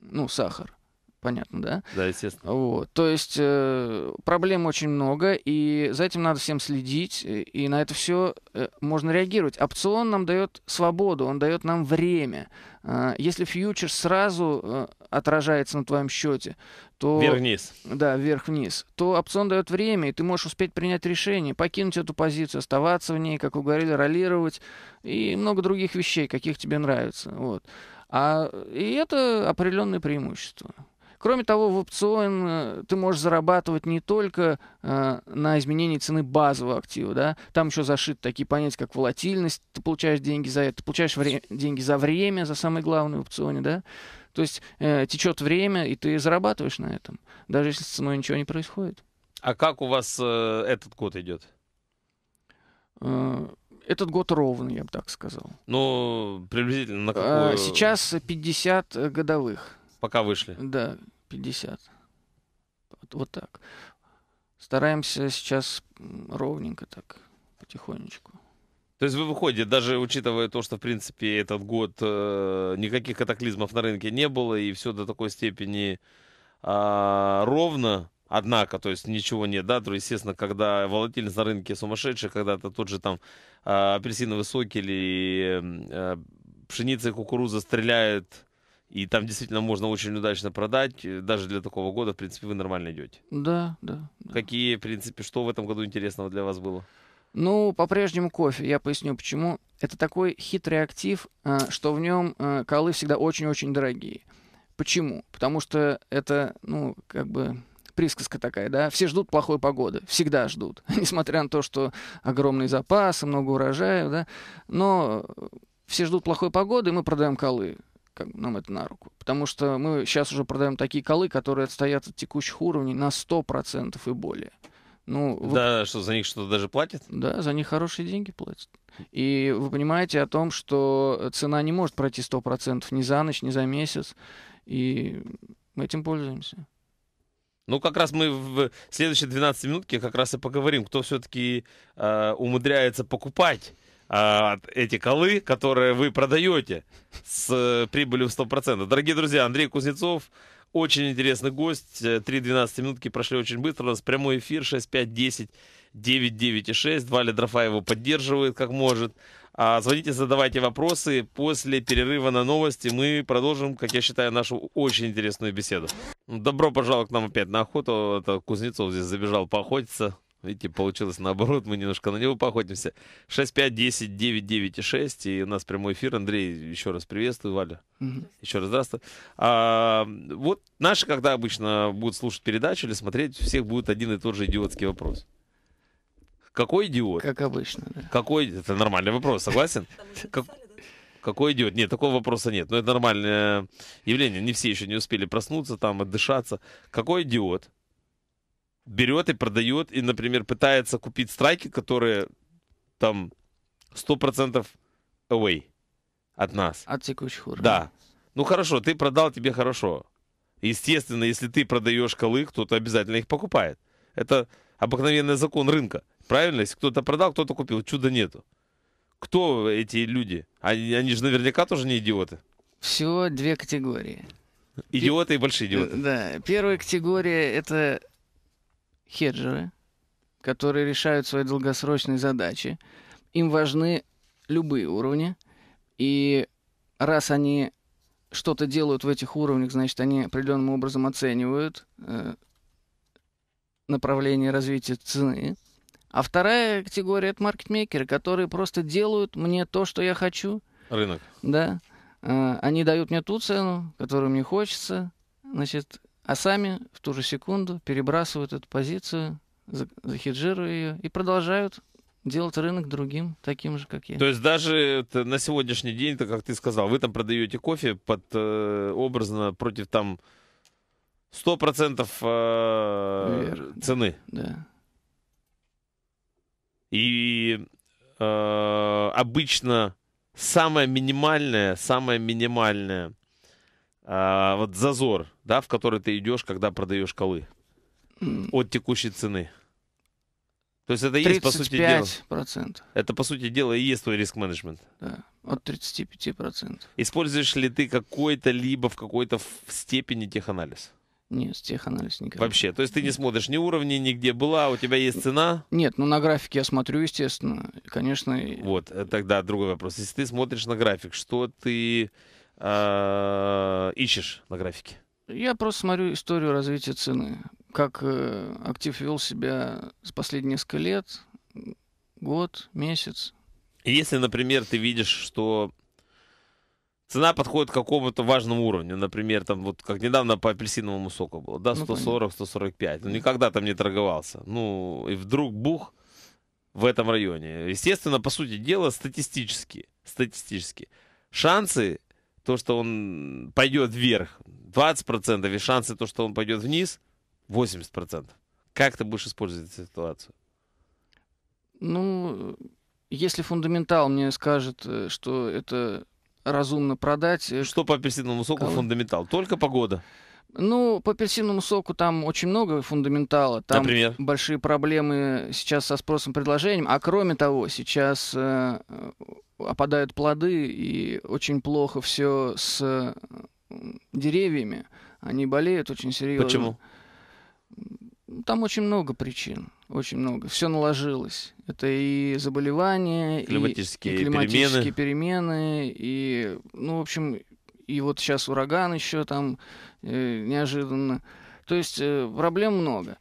Ну, сахар понятно, да? Да, естественно. Вот. То есть э, проблем очень много, и за этим надо всем следить, э, и на это все э, можно реагировать. Опцион нам дает свободу, он дает нам время. Э, если фьючерс сразу э, отражается на твоем счете, то... Вверх-вниз. Да, вверх-вниз. То опцион дает время, и ты можешь успеть принять решение, покинуть эту позицию, оставаться в ней, как вы говорили, ролировать, и много других вещей, каких тебе нравится. Вот. А, и это определенное преимущество. Кроме того, в опцион э, ты можешь зарабатывать не только э, на изменении цены базового актива, да, там еще зашиты такие понятия, как волатильность, ты получаешь деньги за это, ты получаешь вре- деньги за время, за самый главный в опционе, да, то есть э, течет время, и ты зарабатываешь на этом, даже если с ценой ничего не происходит. А как у вас э, этот год идет? Э, этот год ровно, я бы так сказал. Ну, приблизительно на э, какую? Сейчас 50 э, годовых. Пока вышли. Да. 50. Вот, вот так. Стараемся сейчас ровненько так, потихонечку. То есть вы выходите, даже учитывая то, что, в принципе, этот год э, никаких катаклизмов на рынке не было, и все до такой степени э, ровно, однако, то есть ничего нет, да, то, естественно, когда волатильность на рынке сумасшедшая, когда это тот же там э, а, апельсиновый сок или э, пшеница и кукуруза стреляет и там действительно можно очень удачно продать. Э, даже для такого года, в принципе, вы нормально идете. Да, да. да. Какие, в принципе, что в этом году интересного для вас было? Ну, по-прежнему кофе. Я поясню, почему. Это такой хитрый актив, э, что в нем э, колы всегда очень-очень дорогие. Почему? Потому что это, ну, как бы присказка такая, да, все ждут плохой погоды, всегда ждут, несмотря на то, что огромные запасы, много урожая, да, но все ждут плохой погоды, и мы продаем колы как нам это на руку. Потому что мы сейчас уже продаем такие колы, которые отстоят от текущих уровней на 100% и более. Ну, вы... Да, что за них что-то даже платят? Да, за них хорошие деньги платят. И вы понимаете о том, что цена не может пройти 100% ни за ночь, ни за месяц. И мы этим пользуемся. Ну, как раз мы в следующие 12 минутки как раз и поговорим, кто все-таки э, а, умудряется покупать а, эти колы, которые вы продаете с э, прибылью в 100%. Дорогие друзья, Андрей Кузнецов, очень интересный гость. 3-12 э, минутки прошли очень быстро. У нас прямой эфир 6510 996. Валя Дрофа его поддерживает как может. А, звоните, задавайте вопросы. После перерыва на новости мы продолжим, как я считаю, нашу очень интересную беседу. Добро пожаловать к нам опять на охоту. Это Кузнецов здесь забежал поохотиться. Видите, получилось наоборот, мы немножко на него походимся. 6510996, и у нас прямой эфир. Андрей, еще раз приветствую, Валя. mm Еще раз здравствуй. А, вот наши, когда обычно будут слушать передачу или смотреть, у всех будет один и тот же идиотский вопрос. Какой идиот? Как обычно, да. Какой? Это нормальный вопрос, согласен? Какой идиот? Нет, такого вопроса нет. Но это нормальное явление. Не все еще не успели проснуться, там, отдышаться. Какой идиот? берет и продает, и, например, пытается купить страйки, которые там 100% away от нас. От текущих уровней. Да. Ну хорошо, ты продал, тебе хорошо. Естественно, если ты продаешь колы, кто-то обязательно их покупает. Это обыкновенный закон рынка. Правильно? Если кто-то продал, кто-то купил. Чуда нету. Кто эти люди? Они, они же наверняка тоже не идиоты. Всего две категории. Идиоты и большие идиоты. Да. Первая категория — это хеджеры, которые решают свои долгосрочные задачи. Им важны любые уровни. И раз они что-то делают в этих уровнях, значит, они определенным образом оценивают э, направление развития цены. А вторая категория — это маркетмейкеры, которые просто делают мне то, что я хочу. Рынок. Да. Э, они дают мне ту цену, которую мне хочется. Значит, а сами в ту же секунду перебрасывают эту позицию, захеджируя ее и продолжают делать рынок другим, таким же, как я. То есть даже на сегодняшний день, так как ты сказал, вы там продаете кофе под э, образно против там 100% э, цены. Да. И э, обычно самое минимальное, самое минимальное а, вот зазор, да, в который ты идешь, когда продаешь колы от текущей цены? То есть это есть, по сути дела... Это, по сути дела, и есть твой риск-менеджмент. Да, от 35%. Используешь ли ты какой-то, либо в какой-то степени теханализ? Нет, теханализ никогда. Вообще, то есть ты не смотришь ни уровни, нигде была, у тебя есть цена? Нет, ну на график я смотрю, естественно, конечно. Вот, э, тогда другой вопрос. Если ты смотришь на график, что ты Э, ищешь на графике? Я просто смотрю историю развития цены. Как э, актив вел себя за последние несколько лет, год, месяц. Если, например, ты видишь, что цена подходит к какому-то важному уровню. Например, там вот как недавно по апельсиновому соку было, да, 140-145. Ну, ну, никогда там не торговался. Ну, и вдруг бух в этом районе. Естественно, по сути дела, статистически, статистически шансы то, что он пойдет вверх, 20%, и шансы то, что он пойдет вниз, 80%. Как ты будешь использовать эту ситуацию? Ну, если фундаментал мне скажет, э, что это разумно продать... Э, что по апельсиновому соку Кого? фундаментал? Только погода. Ну, по апельсиновому соку там очень много фундаментала. Там Например? большие проблемы сейчас со спросом и предложением. А кроме того, сейчас э, опадают плоды, и очень плохо все с деревьями. Они болеют очень серьезно. Почему? Там очень много причин, очень много. Все наложилось. Это и заболевания, климатические и, и климатические перемены. перемены, и, ну, в общем, и вот сейчас ураган еще там э, неожиданно. То есть э, проблем много.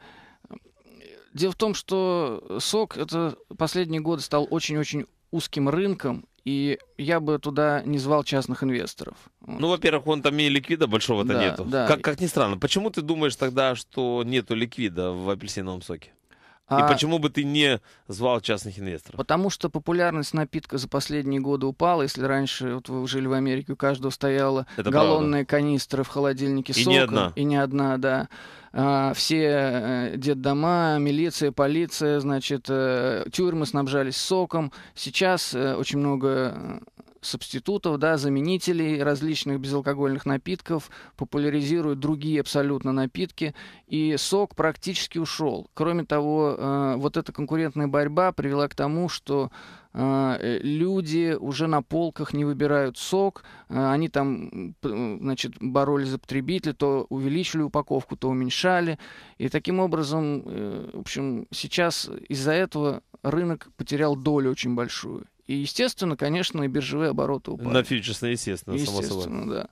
Дело в том, что сок это последние годы стал очень-очень узким рынком, и я бы туда не звал частных инвесторов. Ну, во-первых, он там и ликвида большого-то да, нету. Да. Как, как ни странно, почему ты думаешь тогда, что нету ликвида в апельсиновом соке? А... И почему бы ты не звал частных инвесторов? Потому что популярность напитка за последние годы упала. Если раньше вот вы жили в Америке, у каждого стояла Это галлонная правда. канистра в холодильнике сока. и Не одна. И не одна, да. А, все э, детдома, милиция, полиция, значит, э, тюрьмы снабжались соком. Сейчас э, очень много субститутов, да, заменителей различных безалкогольных напитков, популяризируют другие абсолютно напитки, и сок практически ушел. Кроме того, э, вот эта конкурентная борьба привела к тому, что э, люди уже на полках не выбирают сок, э, они там, значит, боролись за потребителя, то увеличили упаковку, то уменьшали. И таким образом, в общем, сейчас из-за этого рынок потерял долю очень большую. И, естественно, конечно, и биржевые обороты упали. На фьючерсные, естественно, естественно само собой. Естественно, да.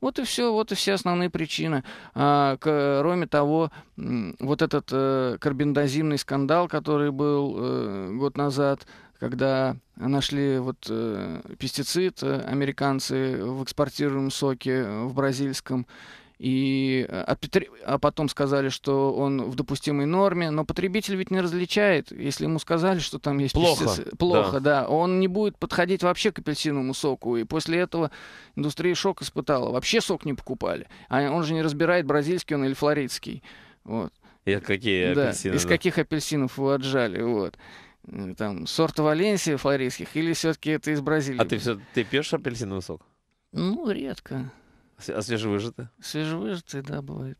Вот и все, вот и все основные причины. А, кроме того, вот этот э, карбендазимный скандал, который был э, год назад, когда нашли вот э, пестицид э, американцы в экспортируемом соке в бразильском, и, э, а, потом сказали, что он в допустимой норме, но потребитель ведь не различает, если ему сказали, что там есть плохо, пестицид, плохо, да. да, он не будет подходить вообще к апельсиновому соку, и после этого индустрия шок испытала, вообще сок не покупали, а он же не разбирает бразильский он или флоридский, вот. И какие да, апельсины? Из каких апельсинов вы отжали, вот э, там, сорт Валенсии флорийских, или все-таки это из Бразилии? А ты, все, ты пьешь апельсиновый сок? Ну, редко. А свежевыжатые? Свежевыжатые, да, бывает.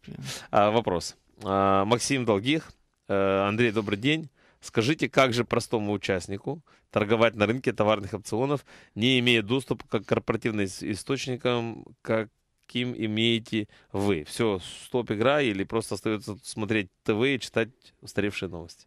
А, вопрос. А, Максим Долгих. А, Андрей, добрый день. Скажите, как же простому участнику торговать на рынке товарных опционов, не имея доступа к корпоративным источникам, каким имеете вы? Все, стоп игра или просто остается смотреть ТВ и читать устаревшие новости?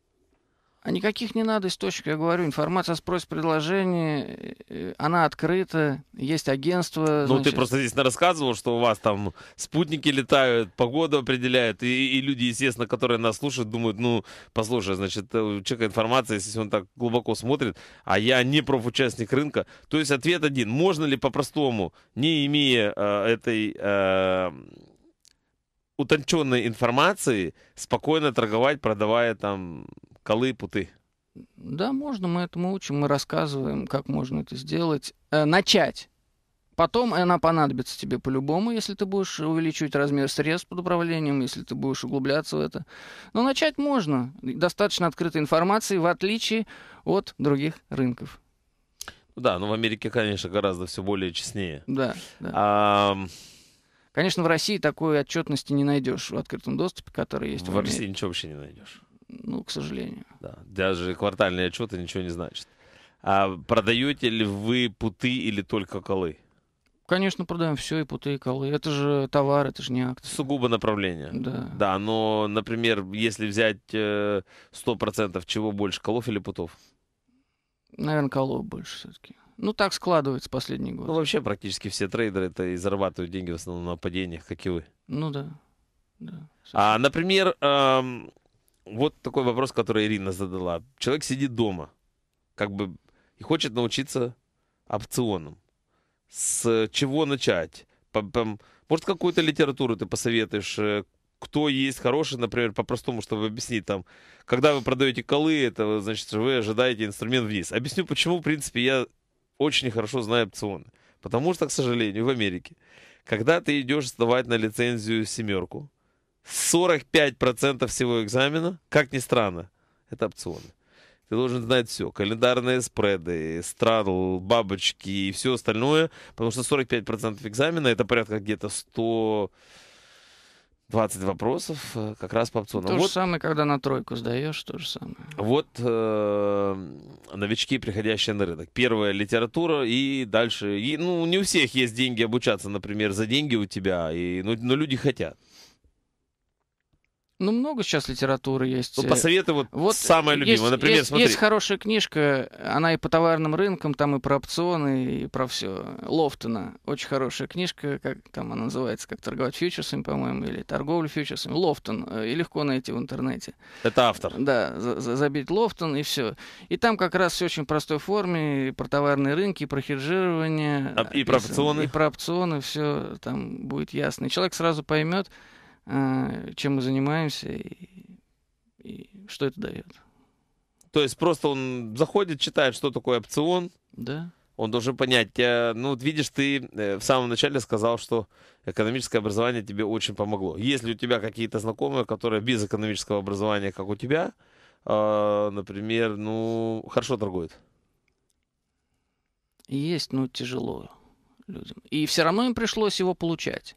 А никаких не надо источников, я говорю, информация о спросе предложении, э, э, она открыта, есть агентство. Ну, значит... ты просто здесь рассказывал, что у вас там спутники летают, погода определяет и, и люди, естественно, которые нас слушают, думают, ну, послушай, значит, э, у человека информация, если он так глубоко смотрит, а я не профучастник рынка. То есть ответ один, можно ли по-простому, не имея э, этой... Э, утонченной информации спокойно торговать, продавая там колыпуты? Да, можно, мы этому учим, мы рассказываем, как можно это сделать. Э, начать. Потом э, она понадобится тебе по-любому, если ты будешь увеличивать размер средств под управлением, если ты будешь углубляться в это. Но начать можно. Достаточно открытой информации, в отличие от других рынков. Да, но в Америке, конечно, гораздо все более честнее. Да. да. А... Конечно, в России такой отчетности не найдешь в открытом доступе, который есть в, в Америке. В России ничего вообще не найдешь. Ну, к сожалению. Да. Даже квартальные отчеты ничего не значит. А продаете ли вы путы или только колы? Конечно, продаем все, и путы, и колы. Это же товар, это же не акт. Сугубо направление. Да. Да, но, например, если взять 100%, э, чего больше, колов или путов? Наверное, колов больше все-таки. Ну, так складывается последний год. Ну, вообще практически все трейдеры это и зарабатывают деньги в основном на падениях, как и вы. Ну да. да а, например, эм, вот такой вопрос, который Ирина задала. Человек сидит дома, как бы, и хочет научиться опционам. С чего начать? Может, какую-то литературу ты посоветуешь? Э, кто есть хороший, например, по-простому, чтобы объяснить там, когда вы продаете колы, это значит, вы ожидаете инструмент вниз. Объясню, почему, в принципе, я очень хорошо знаю опционы. Потому что, к сожалению, в Америке, когда ты идешь сдавать на лицензию семерку, 45% всего экзамена, как ни странно, это опционы. Ты должен знать все. Календарные спреды, страдл, бабочки и все остальное. Потому что 45% экзамена это порядка где-то 100... 20 вопросов э, как раз по опционам. То вот, же самое, когда на тройку сдаешь, то же самое. Вот э, новички, приходящие на рынок. Первая литература и дальше... И, ну, не у всех есть деньги обучаться, например, за деньги у тебя, и, ну, но ну, люди хотят. Ну, много сейчас литературы есть. Ну, э, посоветуй вот, вот самое любимое. Есть, Например, есть, смотри. Есть хорошая книжка, она и по товарным рынкам, там и про опционы, и про все. Лофтона. Очень хорошая книжка, как там она называется, как торговать фьючерсами, по-моему, или торговля фьючерсами. Лофтон. Э, и легко найти в интернете. Это автор. Да, забить Лофтон и все. И там как раз все очень простой форме, и про товарные рынки, и про хеджирование. И, а, и про опционы. И про опционы, все там будет ясно. И человек сразу поймет, Э, чем мы занимаемся и, и что это дает. То есть просто он заходит, читает, что такое опцион. Да. Он должен понять. Ну, вот видишь, ты э, в самом начале сказал, что экономическое образование тебе очень помогло. Если у тебя какие-то знакомые, которые без экономического образования, как у тебя, э, например, ну, хорошо торгуют? Есть, но тяжело людям. И все равно им пришлось его получать.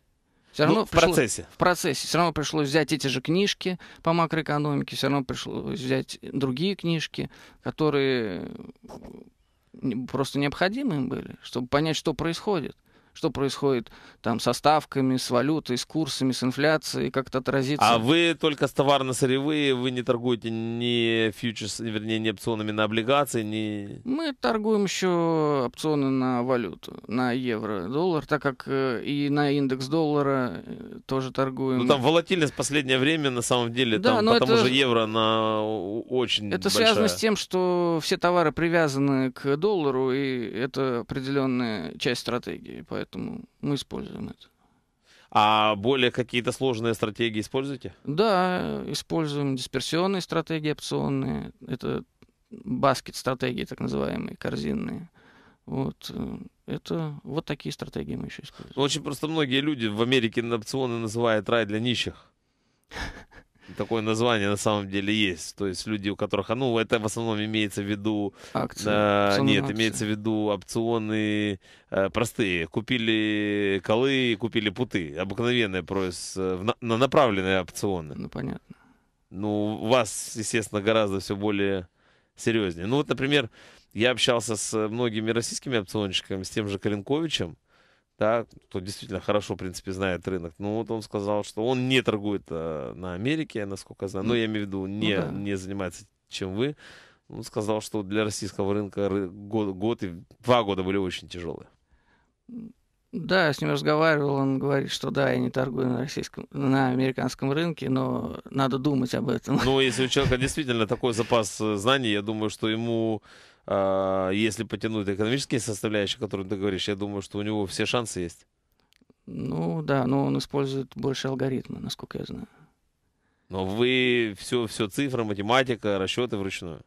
Все ну, равно ну, в пришло, процессе. В процессе. Все равно пришлось взять эти же книжки по макроэкономике, все равно пришлось взять другие книжки, которые просто необходимы им были, чтобы понять, что происходит что происходит там со ставками, с валютой, с курсами, с инфляцией, как-то отразится. А вы только с товарно-сырьевые, вы не торгуете ни фьючерс, вернее, не опционами на облигации, ни... Мы торгуем еще опционы на валюту, на евро, доллар, так как э, и на индекс доллара э, тоже торгуем. Ну там волатильность в последнее время, на самом деле, да, там, но потому это... же евро на очень Это большая. связано с тем, что все товары привязаны к доллару, и это определенная часть стратегии, поэтому поэтому мы используем это. А более какие-то сложные стратегии используете? Да, используем дисперсионные стратегии, опционные. Это баскет-стратегии, так называемые, корзинные. Вот. Э, это вот такие стратегии мы еще используем. Ну, очень просто многие люди в Америке на опционы называют рай для нищих. Такое название на самом деле есть. То есть люди, у которых, ну, это в основном имеется в виду... Акции. Э, Акции. нет, имеется в виду опционы э, простые. Купили колы, купили путы. Обыкновенные, просто, э, на, направленные опционы. Ну, понятно. Ну, у вас, естественно, гораздо все более серьезнее. Ну, вот, например, я общался с многими российскими опционщиками, с тем же Калинковичем да, кто действительно хорошо, в принципе, знает рынок. Ну, вот он сказал, что он не торгует а, на Америке, насколько я знаю. Ну, я имею в виду, ну не, ну, да. не занимается, чем вы. Он сказал, что для российского рынка год, год и два года были очень тяжелые. Да, я с ним разговаривал, он говорит, что да, я не торгую на российском, на американском рынке, но надо думать об этом. Ну, если у человека действительно такой запас э, знаний, я думаю, что ему а, если потянуть экономические составляющие, о которых ты говоришь, я думаю, что у него все шансы есть. Ну да, но он использует больше алгоритмы, насколько я знаю. Но вы все, все цифры, математика, расчеты вручную?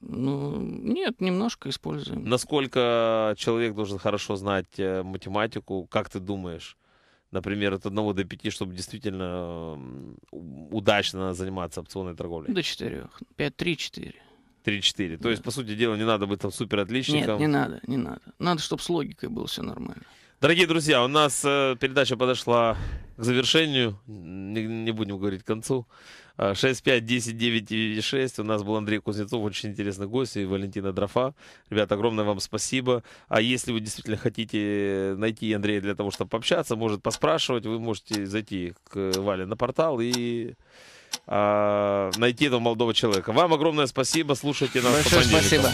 Ну, нет, немножко используем. Насколько человек должен хорошо знать э, математику, как ты думаешь? Например, от 1 до 5, чтобы действительно удачно заниматься опционной торговлей? До 4. 5, 3, 4. 3-4. То есть, по сути дела, не надо быть там супер отличником. Нет, не надо, не надо. Надо, чтобы с логикой было все нормально. Дорогие друзья, у нас э, передача подошла к завершению. Не, не будем говорить к концу. 6-5-10-9-6. Э, у нас был Андрей Кузнецов, очень интересный гость, и Валентина Дрофа. Ребята, огромное вам спасибо. А если вы действительно хотите найти Андрея для того, чтобы пообщаться, может поспрашивать, вы можете зайти к Вале на портал и а, найти этого молодого человека. Вам огромное спасибо. Слушайте нас Большое спасибо.